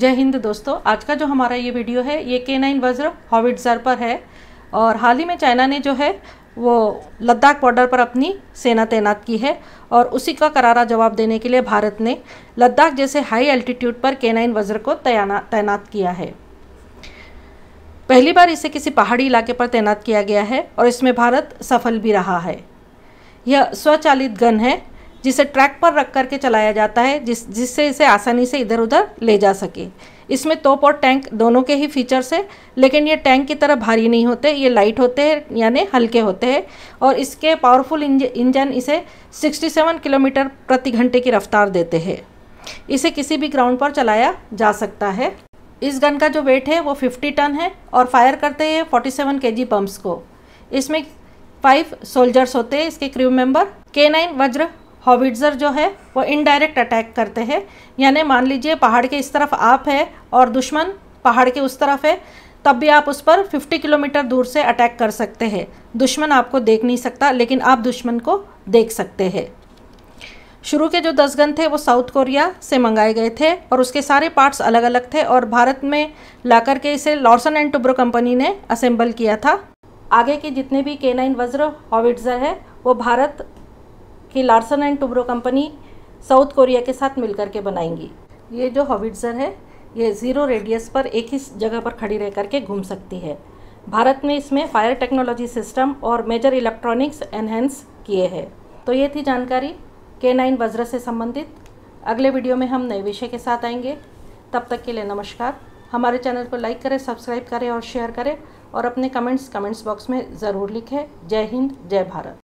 जय हिंद दोस्तों आज का जो हमारा ये वीडियो है ये के नाइन वज्र हॉविटर पर है और हाल ही में चाइना ने जो है वो लद्दाख बॉर्डर पर अपनी सेना तैनात की है और उसी का करारा जवाब देने के लिए भारत ने लद्दाख जैसे हाई अल्टीट्यूड पर के नाइन वज्र को तैनात किया है पहली बार इसे किसी पहाड़ी इलाके पर तैनात किया गया है और इसमें भारत सफल भी रहा है यह स्वचालित गन है जिसे ट्रैक पर रख करके चलाया जाता है जिस जिससे इसे आसानी से इधर उधर ले जा सके इसमें तोप और टैंक दोनों के ही फीचर्स है लेकिन ये टैंक की तरह भारी नहीं होते ये लाइट होते हैं यानी हल्के होते हैं और इसके पावरफुल इंजन इसे 67 किलोमीटर प्रति घंटे की रफ्तार देते हैं इसे किसी भी ग्राउंड पर चलाया जा सकता है इस गन का जो वेट है वो 50 टन है और फायर करते हैं 47 जी पंप्स को इसमें फाइव सोल्जर्स होते हैं इसके क्रू मेंबर के नाइन वज्र हॉविट्ज़र जो है वो इनडायरेक्ट अटैक करते हैं यानी मान लीजिए पहाड़ के इस तरफ आप है और दुश्मन पहाड़ के उस तरफ है तब भी आप उस पर 50 किलोमीटर दूर से अटैक कर सकते हैं दुश्मन आपको देख नहीं सकता लेकिन आप दुश्मन को देख सकते हैं शुरू के जो दस गन थे वो साउथ कोरिया से मंगाए गए थे और उसके सारे पार्ट्स अलग अलग थे और भारत में लाकर के इसे लॉर्सन एंड टुब्रो कंपनी ने असेंबल किया था आगे के जितने भी के नाइन वज्र हॉविट्ज़र है वो भारत कि Larsen and Toubro company South Korea के साथ मिलकर के बनाएंगी ये जो हॉविट्ज़र है ये ज़ीरो रेडियस पर एक ही जगह पर खड़ी रह करके घूम सकती है भारत ने इसमें फायर टेक्नोलॉजी सिस्टम और मेजर इलेक्ट्रॉनिक्स एनहेंस किए हैं तो ये थी जानकारी के नाइन वज्र से संबंधित अगले वीडियो में हम नए विषय के साथ आएंगे तब तक के लिए नमस्कार हमारे चैनल को लाइक करें सब्सक्राइब करें और शेयर करें और अपने कमेंट्स कमेंट्स बॉक्स में ज़रूर लिखें जय हिंद जय भारत